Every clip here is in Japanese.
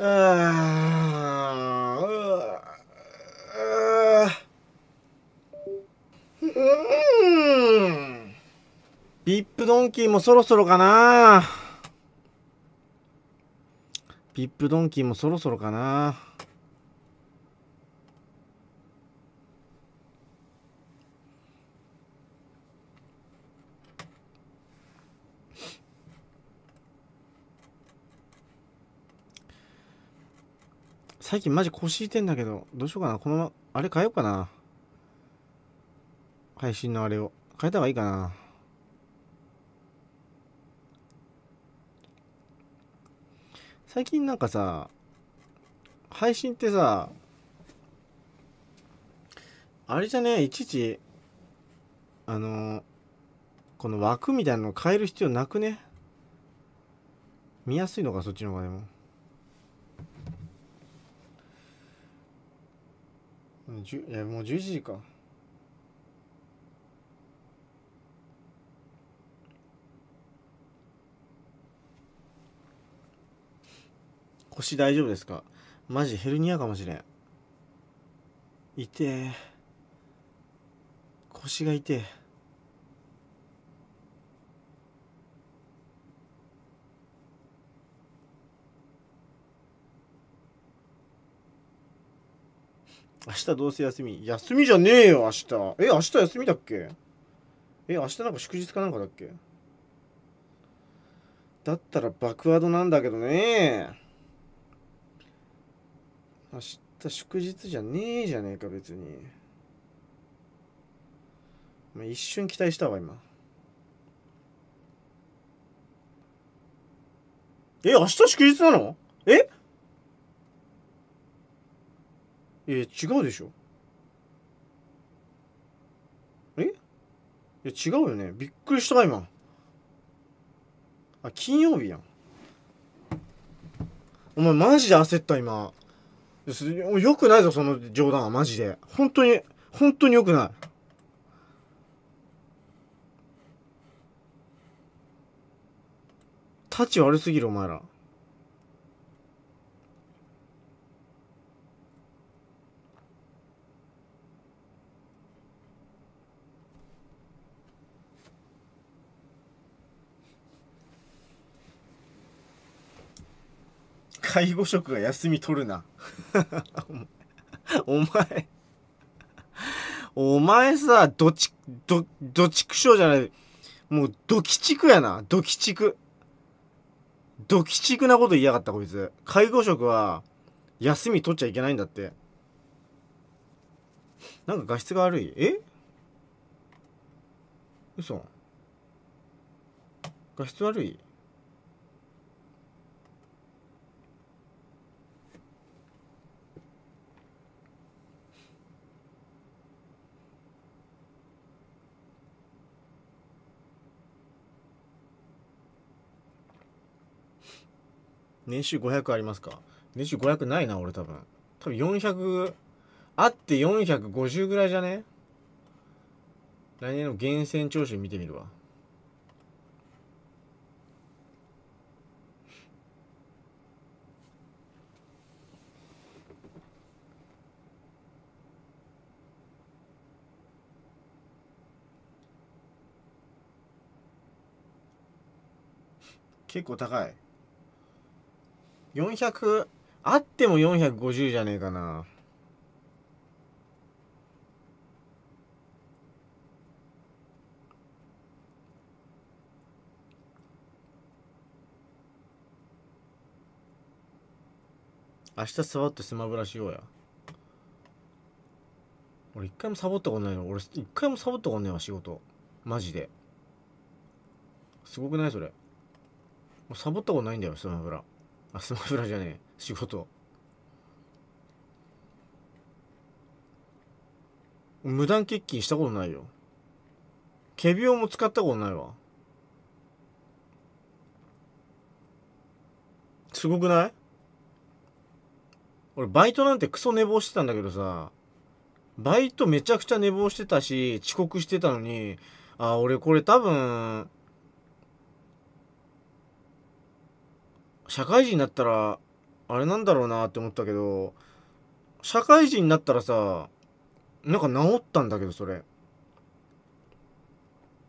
ビップドンキーもそろそろかなビップドンキーもそろそろかな最近マジ腰痛いんだけど、どうしようかな。このま、あれ変えようかな。配信のあれを。変えた方がいいかな。最近なんかさ、配信ってさ、あれじゃね、いちいち、あの、この枠みたいなの変える必要なくね見やすいのか、そっちの方がでも。いやもう11時か腰大丈夫ですかマジヘルニアかもしれん痛え腰が痛え明日どうせ休み。休みじゃねえよ、明日。え、明日休みだっけえ、明日なんか祝日かなんかだっけだったらバクワードなんだけどね。明日祝日じゃねえじゃねえか、別に。まあ、一瞬期待したわ、今。え、明日祝日なのえいや違うでしょえいや違うよねびっくりした今あ金曜日やんお前マジで焦った今よくないぞその冗談はマジで本当に本当によくないタち悪すぎるお前ら介護職が休み取るな お前お前さどちどどちくしょうじゃないもうどきちくやなどきちくどきちくなこと言いやがったこいつ介護職は休み取っちゃいけないんだってなんか画質が悪いえ嘘画質悪い年収500ありますか年収500ないな、俺多分。多分400、あって450ぐらいじゃね来年の源泉徴収見てみるわ。結構高い。400あっても450じゃねえかな明日触ってスマブラしようや俺一回もサボったことないの俺一回もサボったことないわ仕事マジですごくないそれもうサボったことないんだよスマブラあスマブラじゃねえ仕事無断欠勤したことないよ仮病も使ったことないわすごくない俺バイトなんてクソ寝坊してたんだけどさバイトめちゃくちゃ寝坊してたし遅刻してたのにあ俺これ多分社会人になったらあれなんだろうなって思ったけど社会人になったらさなんか治ったんだけどそれ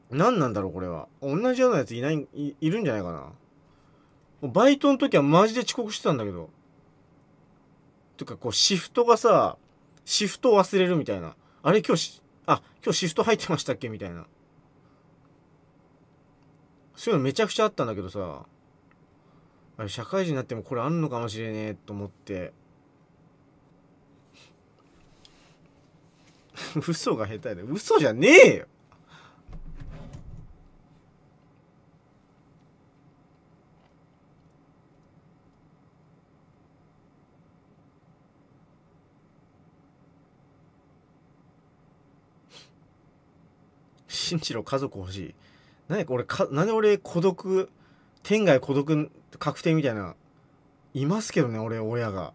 何なんだろうこれは同じようなやついないいいるんじゃないかなバイトの時はマジで遅刻してたんだけどてかこうシフトがさシフト忘れるみたいなあれ今日あ今日シフト入ってましたっけみたいなそういうのめちゃくちゃあったんだけどさ社会人になってもこれあんのかもしれねえと思って 嘘が下手で嘘じゃねえよんちろ家族欲しい何俺か何俺孤独天涯孤独確定みたいないますけどね俺親が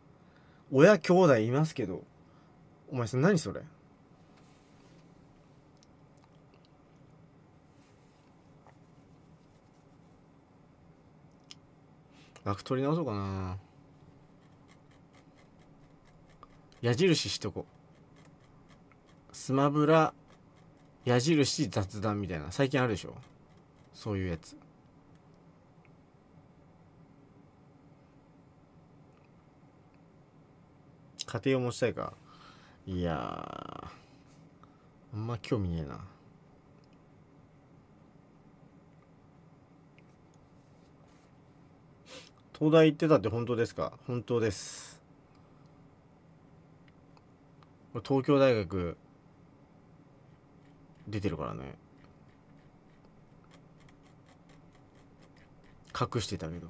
親兄弟いますけどお前さ何それ楽取り直そうかな矢印しとこスマブラ矢印雑談みたいな最近あるでしょそういうやつ家庭を持ちたいかいやあんま興味ねえな東大行ってたって本当ですか本当です東京大学出てるからね隠してたけど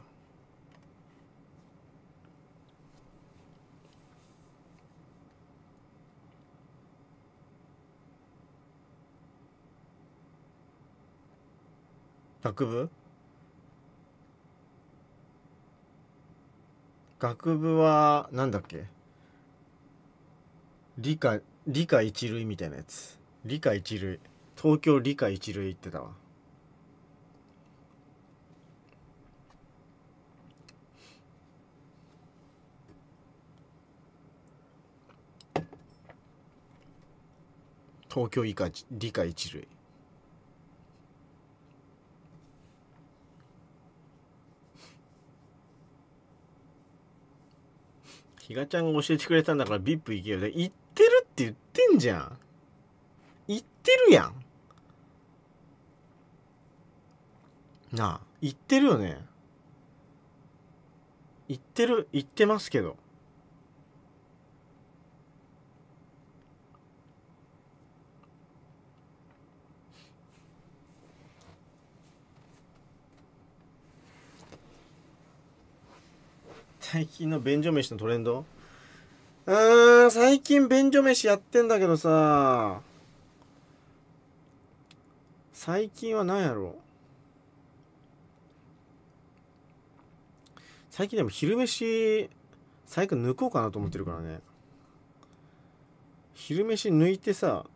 学部学部はなんだっけ理科理科一類みたいなやつ理科一類東京理科一類ってたわ東京科理科一類ひがちゃんが教えてくれたんだから VIP 行けよ。で、行ってるって言ってんじゃん。行ってるやん。なあ、行ってるよね。行ってる、行ってますけど。最近の便所飯のトレンドうん、最近便所飯やってんだけどさ、最近は何やろう最近でも昼飯、最近抜こうかなと思ってるからね。昼飯抜いてさ、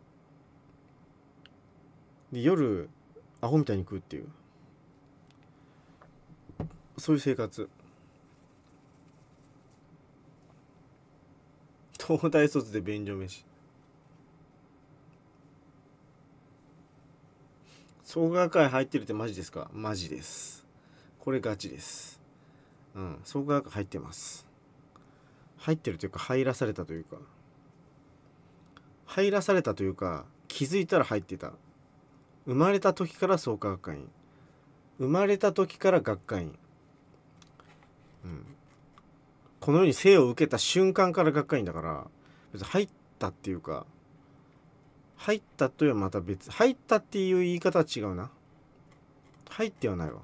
で夜、アホみたいに食うっていう。そういう生活。法大卒で便所飯総学会入ってるってマジですかマジですこれガチですうん総学会入ってます入ってるというか入らされたというか入らされたというか気づいたら入ってた生まれた時から創価学会員生まれた時から学会員うんこの世に生を受けた瞬間から学会員だから別に入ったっていうか入ったというはまた別入ったっていう言い方は違うな入ってはないわ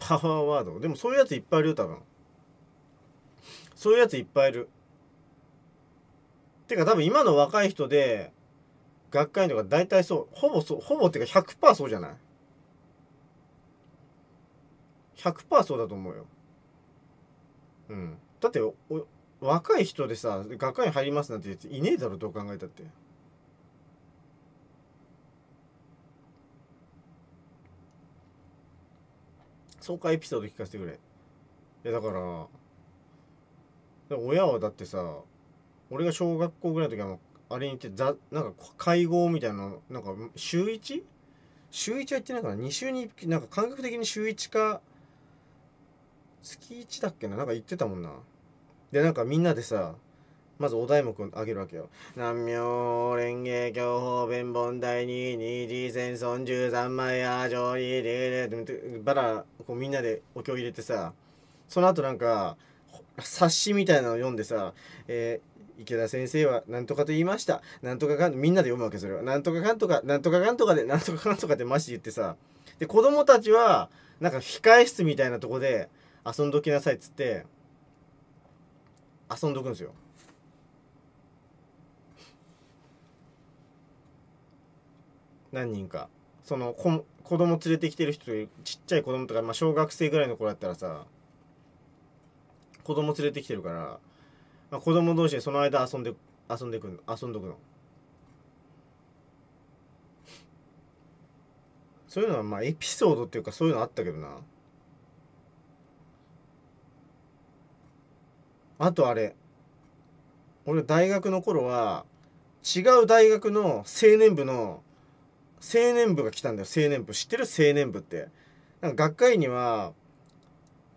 パワーワードでもそういうやついっぱいいるよ多分そういうやついっぱいいるてか多分今の若い人で学会とか大体そうほぼそうほぼっていうか100%そうじゃない100%そうだと思うよ。うん、だって若い人でさ学会に入りますなんてやついねえだろどう考えたって。そうかエピソード聞かせてくれ。いやだから親はだってさ俺が小学校ぐらいの時はもうあれに行ってざなんか会合みたいななんか週 1? 週1は行ってないから2週になんか感覚的に週1か月1だっけななんか行ってたもんなでなんかみんなでさまずお題目をあげるわけよ。南明蓮華教法弁本第二二次戦孫十三枚や上理霊れ」ってバラこうみんなでお経入れてさその後なんか冊子みたいなのを読んでさ、えー池田先生は何とかと言いました。何とかかん、みんなで読むわけそれは。何とかかんとか、何とかかんとかで、何とかかんとかでマジで言ってさ。で、子供たちは、なんか控え室みたいなとこで遊んどきなさいっつって、遊んどくんですよ。何人か。その子子供連れてきてる人ちっちゃい子供とか、まあ、小学生ぐらいの子だったらさ子供連れてきてるからまあ、子供同士でその間遊んで遊んでく遊んどくのそういうのはまあエピソードっていうかそういうのあったけどなあとあれ俺大学の頃は違う大学の青年部の青年部が来たんだよ青年部知ってる青年部ってなんか学会には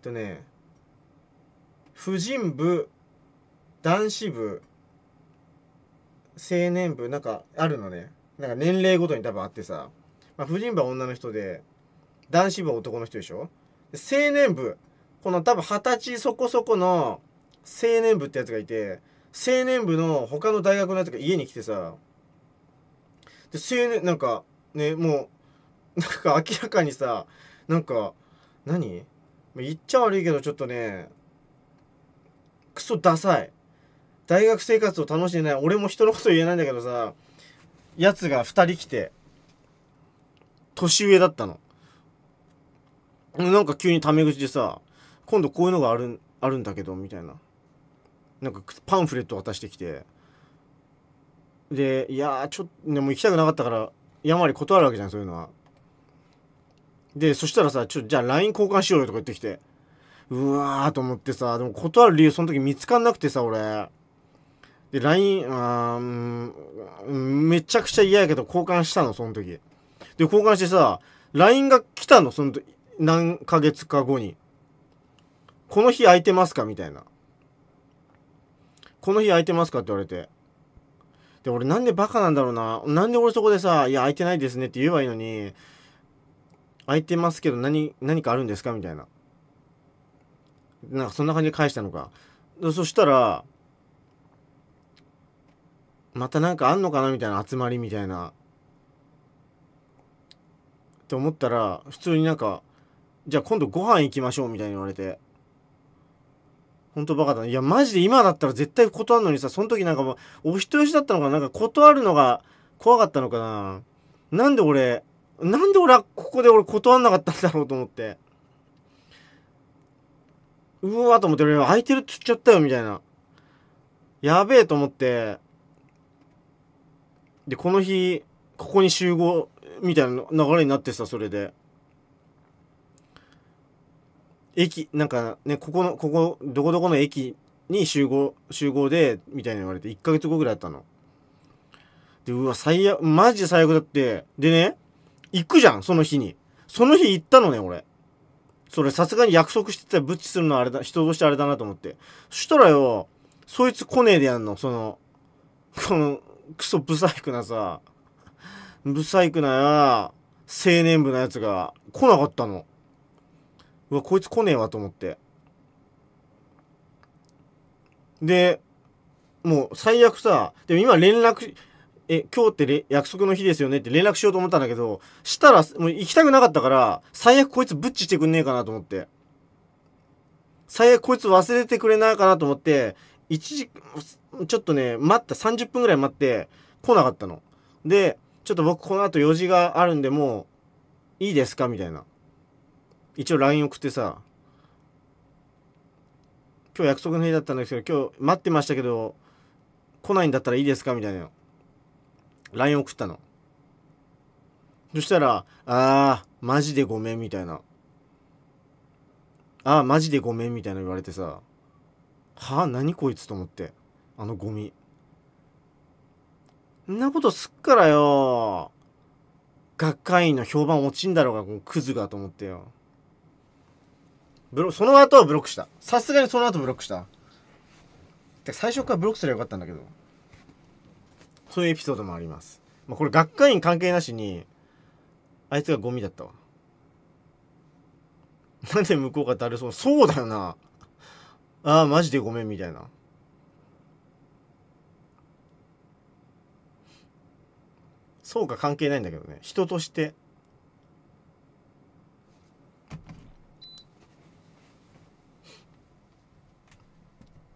えっとね婦人部男子部青年部なんかあるのねなんか年齢ごとに多分あってさ、まあ、婦人部は女の人で男子部は男の人でしょ青年部この多分二十歳そこそこの青年部ってやつがいて青年部の他の大学のやつが家に来てさで青年なんかねもう なんか明らかにさなんか何言っちゃ悪いけどちょっとねクソダサい大学生活を楽しんでない俺も人のこと言えないんだけどさやつが2人来て年上だったのなんか急にタメ口でさ今度こういうのがあるあるんだけどみたいななんかパンフレット渡してきてでいやちょっとでも行きたくなかったからやまり断るわけじゃんそういうのはでそしたらさちょじゃあ LINE 交換しようよとか言ってきてうわーと思ってさでも断る理由その時見つかんなくてさ俺で LINE あめちゃくちゃ嫌やけど交換したのその時で交換してさ LINE が来たのその時、何ヶ月か後にこの日空いてますかみたいなこの日空いてますかって言われてで俺なんでバカなんだろうななんで俺そこでさ「いや空いてないですね」って言えばいいのに空いてますけど何何かあるんですかみたいななんかそんな感じで返したのかそしたらまたなんかあんのかなみたいな集まりみたいな。って思ったら、普通になんか、じゃあ今度ご飯行きましょうみたいに言われて。ほんとバカだ、ないや、マジで今だったら絶対断るのにさ、その時なんかもう、お人よしだったのかななんか断るのが怖かったのかななんで俺、なんで俺はここで俺断んなかったんだろうと思って。うわーと思って、俺空いてるっつっちゃったよみたいな。やべえと思って、でこの日ここに集合みたいな流れになってさそれで駅なんかねここのここどこどこの駅に集合集合でみたいに言われて1ヶ月後ぐらいだったのでうわ最悪マジで最悪だってでね行くじゃんその日にその日行ったのね俺それさすがに約束してたらブッチするのはあれだ人としてあれだなと思ってそしたらよそいつ来ねえでやんのそのこのクソブサイクなさ、ブサイクな青年部のやつが来なかったの。うわ、こいつ来ねえわと思って。で、もう最悪さ、でも今連絡、え、今日って約束の日ですよねって連絡しようと思ったんだけど、したら、もう行きたくなかったから、最悪こいつブッチしてくんねえかなと思って。最悪こいつ忘れてくれないかなと思って、1時、ちょっとね、待った、30分ぐらい待って、来なかったの。で、ちょっと僕この後用事があるんで、もう、いいですかみたいな。一応 LINE 送ってさ、今日約束の日だったんですけど、今日待ってましたけど、来ないんだったらいいですかみたいな。LINE 送ったの。そしたら、あー、マジでごめん、みたいな。あー、マジでごめん、みたいな言われてさ、はあ、何こいつと思って。あのゴミんなことすっからよ学会員の評判落ちんだろうがこのクズがと思ってよブロその後はブロックしたさすがにその後ブロックしたて最初からブロックすればよかったんだけどそういうエピソードもあります、まあ、これ学会員関係なしにあいつがゴミだったわなんで向こうがだるそうそうだよなああマジでごめんみたいなそうか関係ないんだけどね人として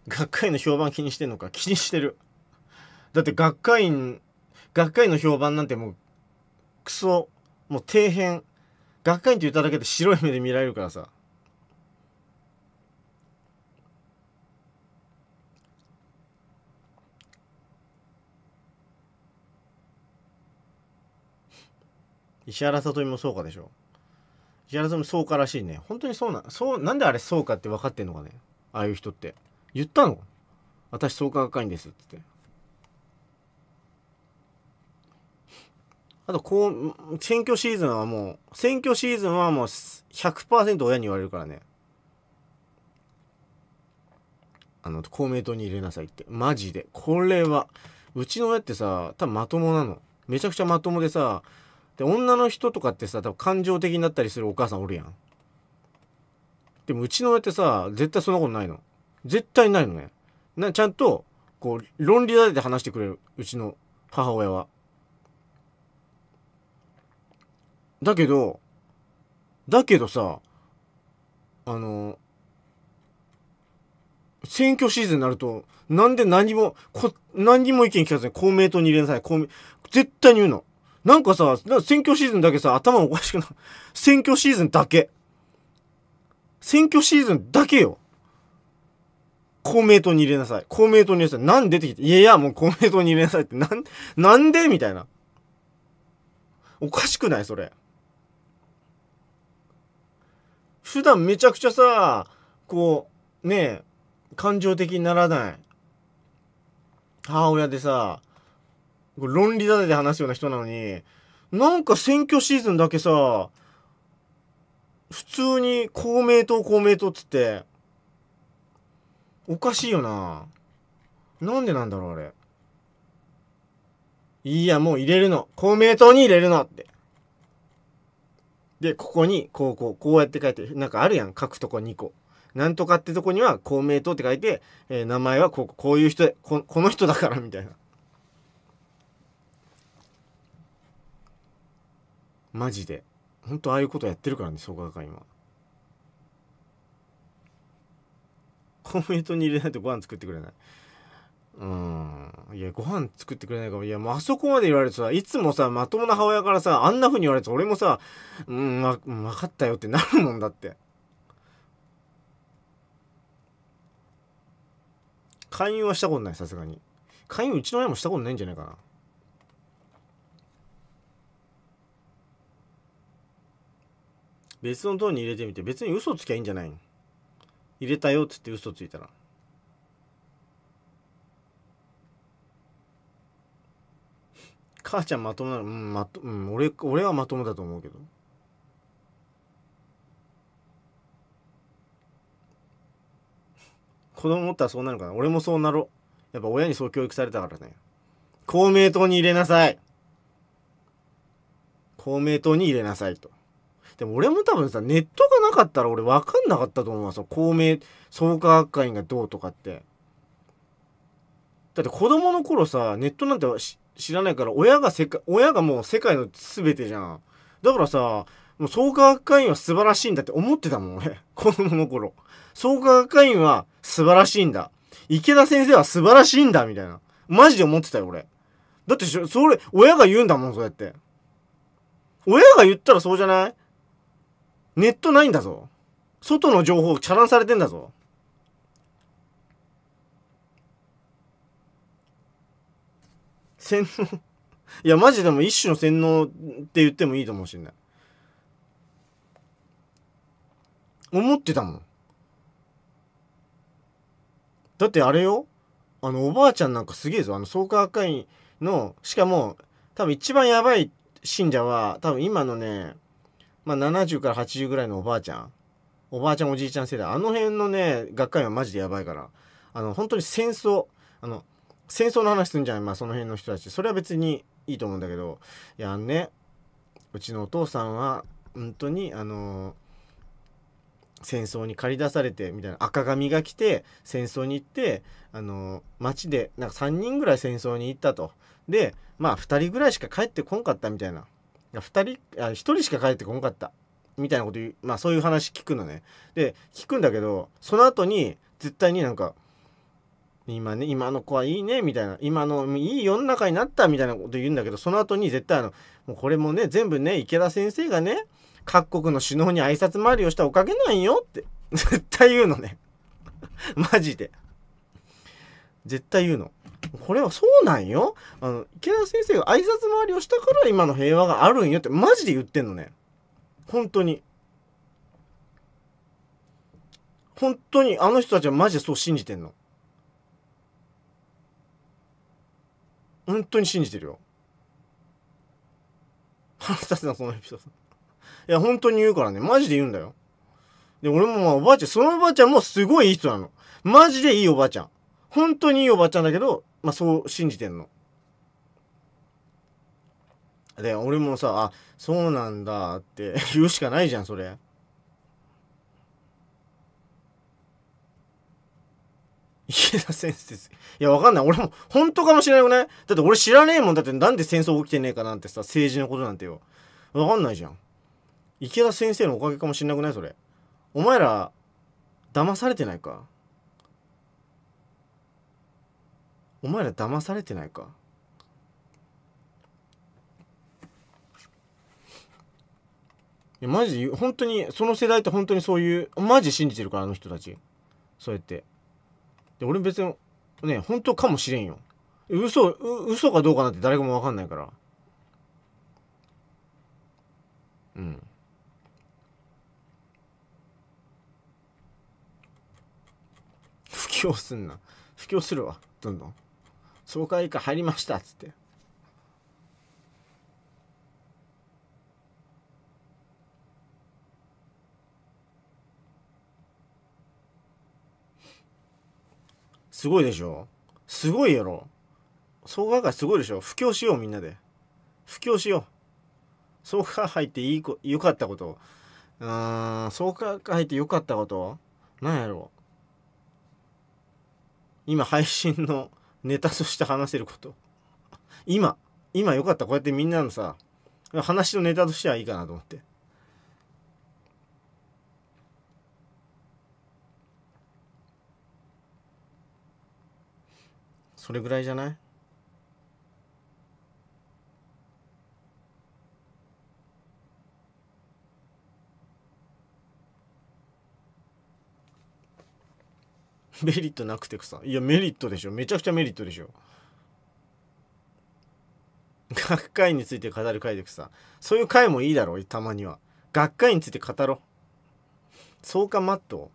学会の評判気にしてんのか気にしてるだって学会員学会の評判なんてもうクソもう底辺学会員って言っただけで白い目で見られるからさ石原さとみもそうかでしょ石原さとみそうからしいね本当にそうなそうなんであれそうかって分かってんのかねああいう人って言ったの私そ創か学いんですっつってあとこう選挙シーズンはもう選挙シーズンはもう100%親に言われるからねあの公明党に入れなさいってマジでこれはうちの親ってさ多分まともなのめちゃくちゃまともでさで女の人とかってさ多分感情的になったりするお母さんおるやんでもうちの親ってさ絶対そんなことないの絶対ないのねなちゃんとこう論理立てて話してくれるうちの母親はだけどだけどさあの選挙シーズンになると、なんで何も、こ、何にも意見聞かずに公明党に入れなさい、公明、絶対に言うの。なんかさ、選挙シーズンだけさ、頭おかしくな 選挙シーズンだけ。選挙シーズンだけよ。公明党に入れなさい。公明党に入れなさい。なんで出てきて。いやいや、もう公明党に入れなさいって。なん、なんでみたいな。おかしくないそれ。普段めちゃくちゃさ、こう、ねえ、感情的にならない。母親でさ、論理立てで話すような人なのに、なんか選挙シーズンだけさ、普通に公明党公明党っつって、おかしいよな。なんでなんだろう、あれ。いいや、もう入れるの。公明党に入れるのって。で、ここに、こう、こう、こうやって書いて、なんかあるやん。書くとこ2個。なんとかってとこには公明党って書いて、えー、名前はこう、こういう人こ、この人だからみたいな。マジでほんとああいうことやってるからね創価学館今コメントに入れないとご飯作ってくれないうんいやご飯作ってくれないかもいやもうあそこまで言われてさいつもさまともな母親からさあんなふうに言われて俺もさうん分、かったよって なるもんだって勧誘はしたことないさすがに勧誘うちの親もしたことないんじゃないかな別の塔に入れてみて別に嘘つきゃいいんじゃないの入れたよっつって嘘ついたら母ちゃんまともなのうんまと、うん、俺俺はまともだと思うけど子供ったらそうなるかな俺もそうなろうやっぱ親にそう教育されたからね公明党に入れなさい公明党に入れなさいとでも俺も多分さ、ネットがなかったら俺分かんなかったと思うわ。その公明、創価学会がどうとかって。だって子供の頃さ、ネットなんて知らないから、親が世界、親がもう世界の全てじゃん。だからさ、もう創価学会員は素晴らしいんだって思ってたもん、俺。子供の頃。創価学会員は素晴らしいんだ。池田先生は素晴らしいんだ、みたいな。マジで思ってたよ、俺。だってそれ、親が言うんだもん、そうやって。親が言ったらそうじゃないネットないんだぞ。外の情報、ちゃらんされてんだぞ。洗脳いや、マジでも一種の洗脳って言ってもいいと思うしんない。思ってたもん。だってあれよあの、おばあちゃんなんかすげえぞ。あの、創価学会の、しかも、多分一番やばい信者は、多分今のね、まあ、70から80ぐらいのおばあちゃんおばあちゃんおじいちゃん世代あの辺のね学会はマジでやばいからあの本当に戦争あの戦争の話すんじゃない、まあ、その辺の人たちそれは別にいいと思うんだけどいやねうちのお父さんは本当にあの戦争に駆り出されてみたいな赤髪が来て戦争に行ってあの町でなんか3人ぐらい戦争に行ったとでまあ2人ぐらいしか帰ってこんかったみたいな2人あ1人しか帰ってこなかったみたいなこと言う、まあ、そういう話聞くのねで聞くんだけどその後に絶対になんか今ね今の子はいいねみたいな今のいい世の中になったみたいなこと言うんだけどその後に絶対あのもうこれもね全部ね池田先生がね各国の首脳に挨拶回りをしたおかげなんよって絶対言うのね マジで絶対言うの。これはそうなんよ。あの、池田先生が挨拶回りをしたから今の平和があるんよってマジで言ってんのね。本当に。本当にあの人たちはマジでそう信じてんの。本当に信じてるよ。腹立つな、そのエピソード。いや、本当に言うからね。マジで言うんだよ。で、俺もまあおばあちゃん、そのおばあちゃんもすごいいい人なの。マジでいいおばあちゃん。本当にいいおばちゃんだけど、まあ、そう信じてんの。で俺もさ「あそうなんだ」って 言うしかないじゃんそれ。池田先生いやわかんない俺も本当かもしれないよねだって俺知らねえもんだってなんで戦争起きてねえかなんてさ政治のことなんてよわかんないじゃん池田先生のおかげかもしんなくないそれお前ら騙されてないかお前ら騙されてないかいやマジ本当にその世代って本当にそういうマジ信じてるからあの人たちそうやってで俺別にね本当かもしれんよ嘘嘘かどうかなんて誰も分かんないからうん布教すんな布教するわどんどん。総会以入りましたっつってすごいでしょすごいやろ総会会すごいでしょ布教しようみんなで布教しよう総会入っていいこよかったことうーん総会入ってよかったことなんやろ今配信のネタとして話せること今今よかったこうやってみんなのさ話のネタとしてはいいかなと思ってそれぐらいじゃないメリットなくてくさいやメリットでしょめちゃくちゃメリットでしょ学会について語る回でくさそういう回もいいだろたまには学会について語ろう創価マット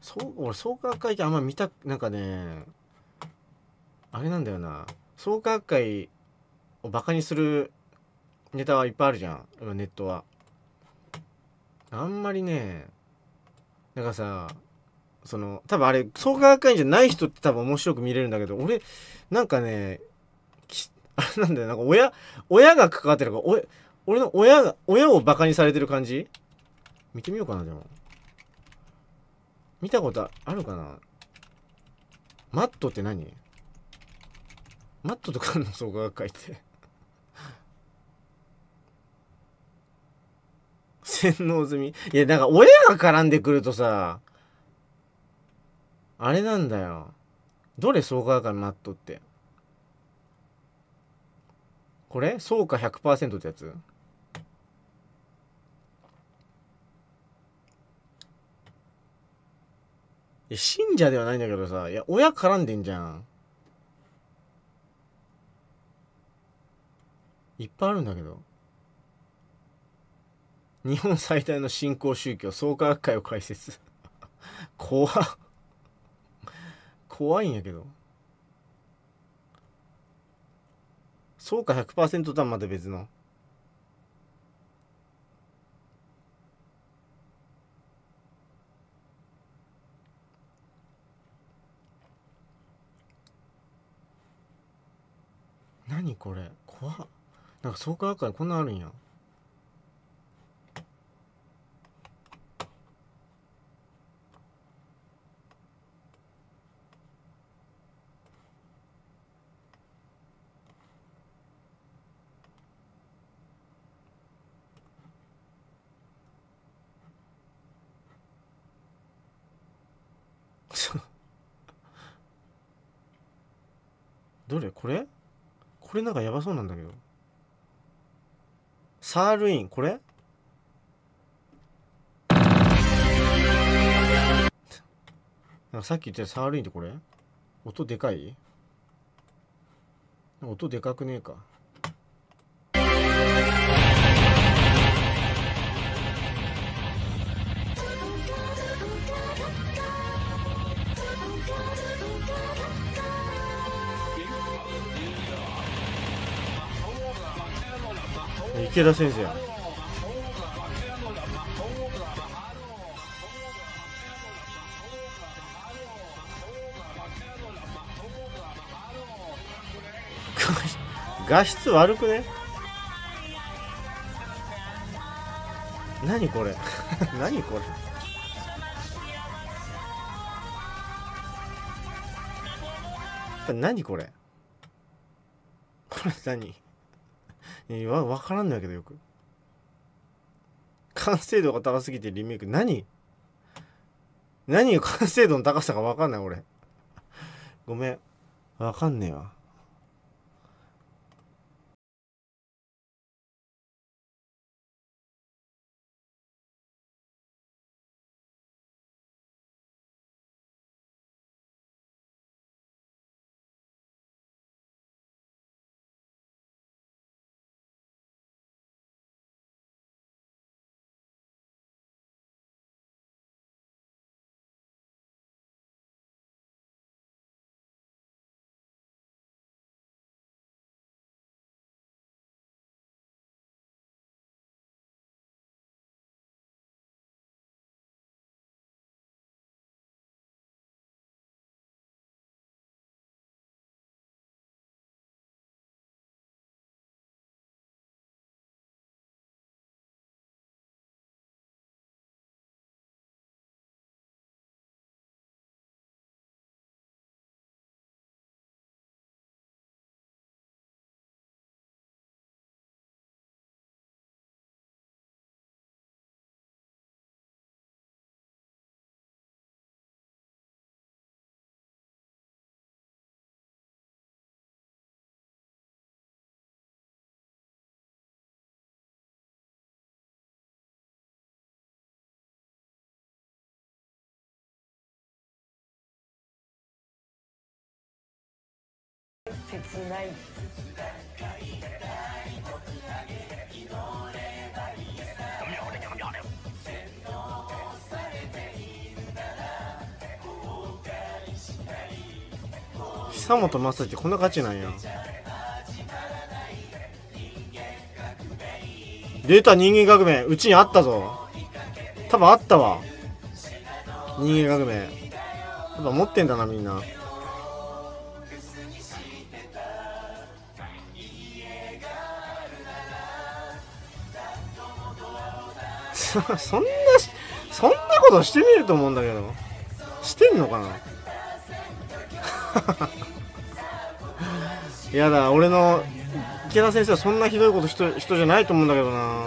そう俺創価学会ってあんま見たなんかねあれなんだよな創価学会をバカにするネタはいっぱいあるじゃんネットはあんまりねなんかさその多分あれ創価学会じゃない人って多分面白く見れるんだけど俺なんかねあれ なんだよなんか親親が関わってるから俺俺の親が親を馬鹿にされてる感じ見てみようかなでも見たことあるかなマットって何マットとかの 創価学会って洗脳済みいやなんか親が絡んでくるとさあれなんだよ。どれ爽快マットって。これ創価100%ってやつえ信者ではないんだけどさ、いや、親絡んでんじゃん。いっぱいあるんだけど。日本最大の新興宗教、創価学会を開設。怖っ。怖いんやけどそうか100%とはまた別の何これ怖っなんか創価学会こんなんあるんやどれこれこれなんかやばそうなんだけどサールインこれなんかさっき言ったサールインってこれ音でかい音でかくねえか池田先生や画質悪くね何これ 何これ何これこれ何えわからんのやけどよく完成度が高すぎてリメイク何何完成度の高さがわかんない俺ごめんわかんねえわ切ない久本雅ってこんな価値なんや出た人間革命うちにあったぞ多分あったわ人間革命やっぱ持ってんだなみんな そんなそんなことしてみると思うんだけどしてんのかな やだ俺の池田先生はそんなひどいこと人人じゃないと思うんだけどな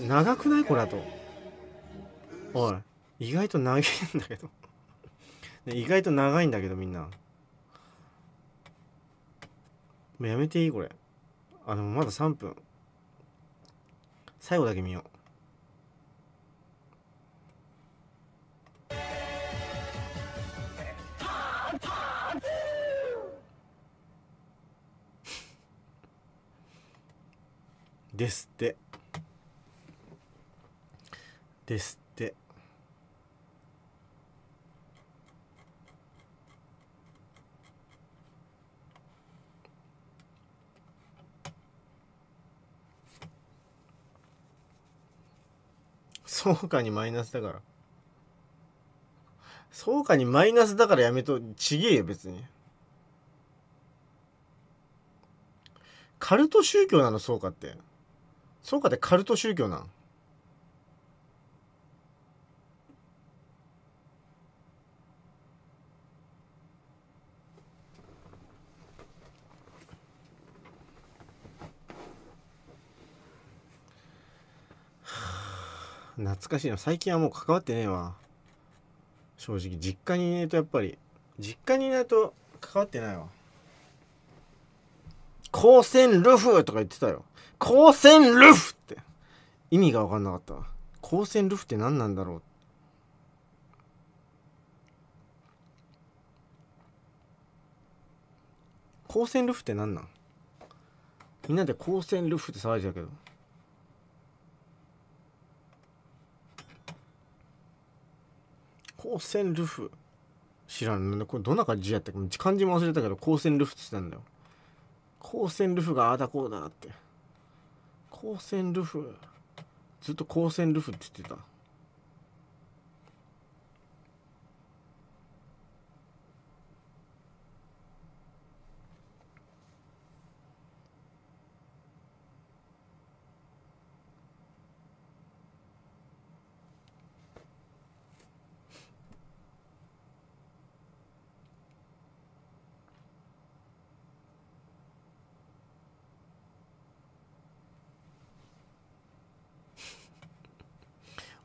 長くないこれだと。おい、意外と長いんだけど意外と長いんだけど、みんな。もうやめていいこれ。あ、でもまだ3分。最後だけ見よう。ですって。ですってそうかにマイナスだからそうかにマイナスだからやめとちげえよ別にカルト宗教なのそうかってそうかってカルト宗教なん懐かしいな最近はもう関わってねえわ正直実家にいないとやっぱり実家にいないと関わってないわ光線ルフとか言ってたよ光線ルフって意味が分かんなかった光線ルフって何なんだろう光線ルフって何なんみんなで光線ルフって騒いでたけど光線ルフ知らんこれどんな感じやったか漢字も忘れたけど光線ルフって言ったんだよ光線ルフがああだこうだって光線ルフずっと光線ルフって言ってた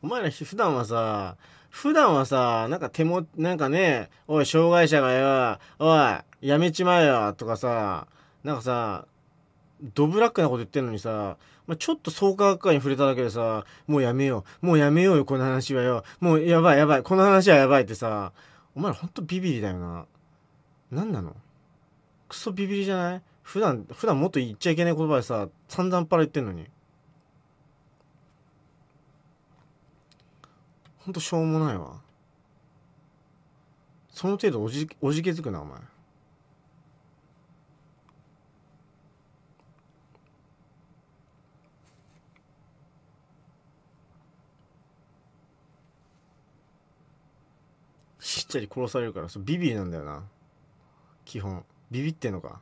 お前ら普段はさ、普段はさ、なんか手も、なんかね、おい、障害者がよ、おい、やめちまえよ、とかさ、なんかさ、ドブラックなこと言ってんのにさ、まあ、ちょっと創価学会に触れただけでさ、もうやめよう、もうやめようよ、この話はよ、もうやばいやばい、この話はやばいってさ、お前らほんとビビりだよな。何なのクソビビりじゃない普段、普段もっと言っちゃいけない言葉でさ、散々パラ言ってんのに。ほんとしょうもないわその程度おじおじけづくなお前しちゃり殺されるからそビビりなんだよな基本ビビってんのか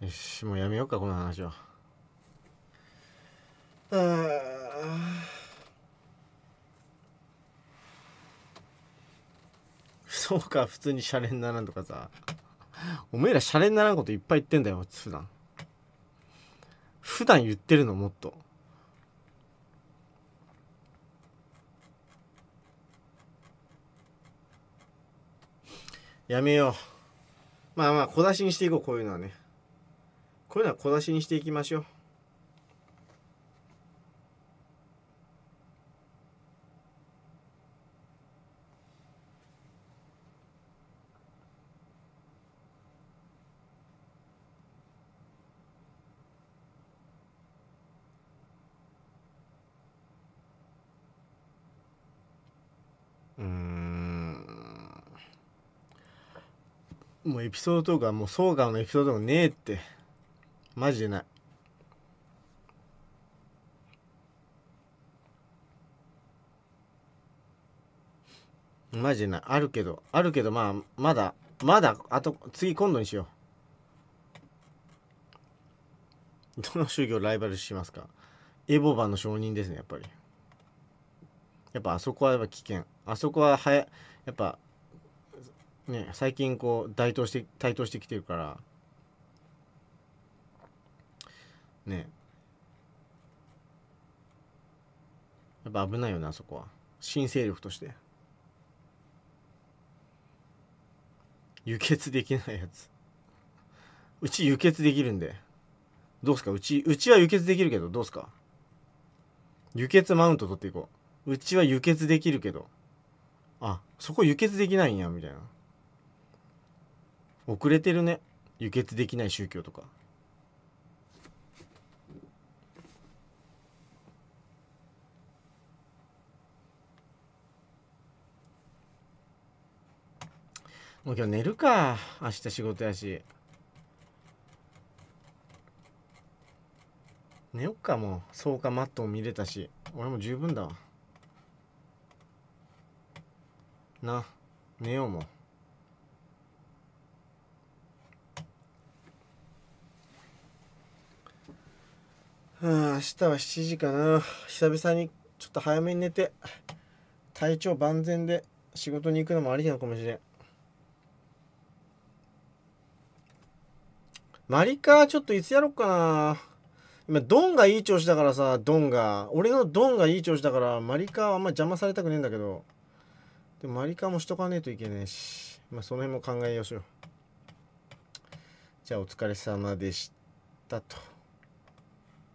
よしもうやめようかこの話は そうか普通にシャレにならんとかさおめえらシャレにならんこといっぱい言ってんだよ普段普段言ってるのもっとやめようまあまあ小出しにしていこうこういうのはねこういうのは小出しにしていきましょう。もうエピソードとかもう総川のエピソードもねえってマジでないマジでないあるけどあるけどまあまだまだあと次今度にしようどの宗教ライバルしますかエボバの承認ですねやっぱりやっぱあそこはやっぱ危険あそこははややっぱね最近こう台頭して台頭してきてるからねやっぱ危ないよなあそこは新勢力として輸血できないやつうち輸血できるんでどうすかうちうちは輸血できるけどどうすか輸血マウント取っていこううちは輸血できるけどあそこ輸血できないんやみたいな遅れてるね輸血できない宗教とかもう今日寝るか明日仕事やし寝よっかもうそうかマットも見れたし俺も十分だわな寝ようもうはあ、明日は7時かな久々にちょっと早めに寝て体調万全で仕事に行くのもありなのかもしれんマリカーちょっといつやろっかな今ドンがいい調子だからさドンが俺のドンがいい調子だからマリカーはあんま邪魔されたくねえんだけどでもマリカーもしとかねえといけねえしまあその辺も考えようしようじゃあお疲れ様でしたと。